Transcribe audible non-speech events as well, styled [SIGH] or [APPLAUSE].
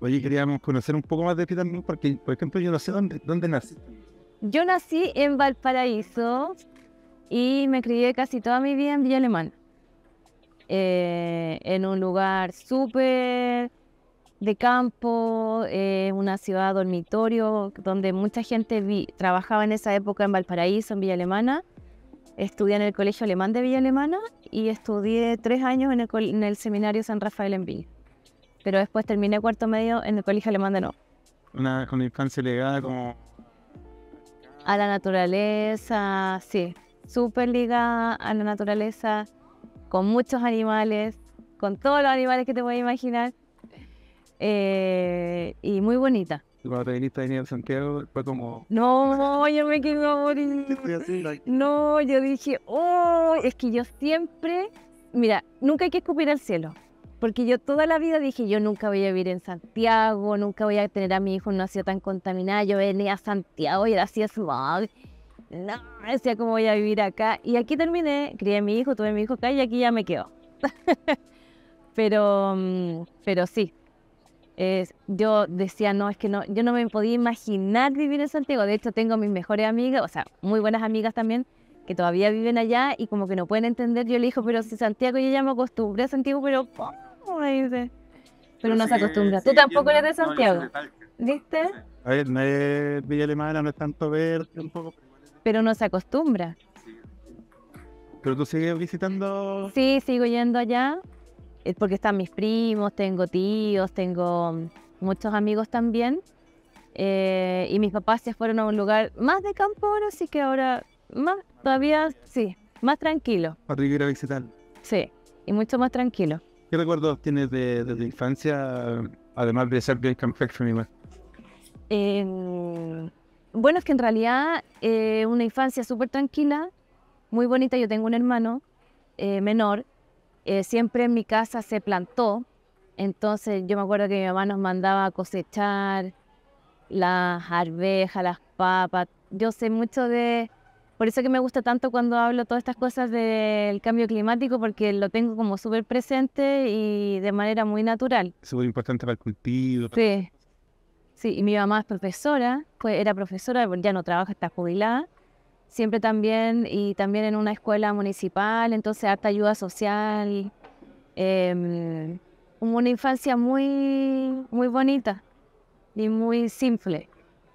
Oye, queríamos conocer un poco más de ti también, porque, por ejemplo, yo no sé dónde, dónde Yo nací en Valparaíso y me crié casi toda mi vida en Villa Alemana. Eh, en un lugar súper de campo, eh, una ciudad dormitorio, donde mucha gente trabajaba en esa época en Valparaíso, en Villa Alemana. Estudié en el Colegio Alemán de Villa Alemana y estudié tres años en el, en el Seminario San Rafael en Villa pero después terminé cuarto medio en el colegio alemán de No. Una, una infancia ligada como... A la naturaleza, sí, súper ligada a la naturaleza, con muchos animales, con todos los animales que te puedes imaginar, eh, y muy bonita. ¿Y cuando te viniste a venir fue como... No, yo me quedé morir. [LAUGHS] No, yo dije, oh, es que yo siempre... Mira, nunca hay que escupir al cielo. Porque yo toda la vida dije, yo nunca voy a vivir en Santiago, nunca voy a tener a mi hijo en una ciudad tan contaminada. Yo venía a Santiago y era así No, decía, ¿cómo voy a vivir acá? Y aquí terminé, crié a mi hijo, tuve a mi hijo acá y aquí ya me quedo. [LAUGHS] pero, mm, pero sí, yo decía, no, es que no, yo no me podía imaginar vivir en Santiago. De hecho, tengo mis mejores amigas, o sea, muy buenas amigas también, que todavía viven allá y como que no pueden entender. Yo le digo, pero si Santiago, yo ya me acostumbré a Santiago, pero dice. Pero no se acostumbra. Tú tampoco eres de Santiago. ¿Viste? A ver, no es Villa Alemana, no es tanto verde tampoco. Pero no se acostumbra. ¿Pero tú sigues visitando? Sí, sigo yendo allá, eh, porque están mis primos, tengo tíos, tengo mm, muchos amigos también. Eh, y mis papás se fueron a un lugar más de campo así que ahora más, todavía sí, más tranquilo. Para ir a visitar. Sí, y mucho más tranquilo. ¿Qué recuerdos tienes de, de, infancia, además de ser bien confectionista? Bueno? Em, bueno, es que en realidad eh, una infancia súper tranquila, muy bonita. Yo tengo un hermano eh, menor, eh, siempre en mi casa se plantó, entonces yo me acuerdo que mi mamá nos mandaba a cosechar las arvejas, las papas. Yo sé mucho de, por eso que me gusta tanto cuando hablo todas estas cosas del cambio climático, porque lo tengo como súper presente y de manera muy natural. Súper importante para el cultivo. Sí. Sí, y mi mamá es profesora, pues era profesora, ya no trabaja, está jubilada. Siempre también, y también en una escuela municipal, entonces harta ayuda social. Eh, una infancia muy, muy bonita y muy simple.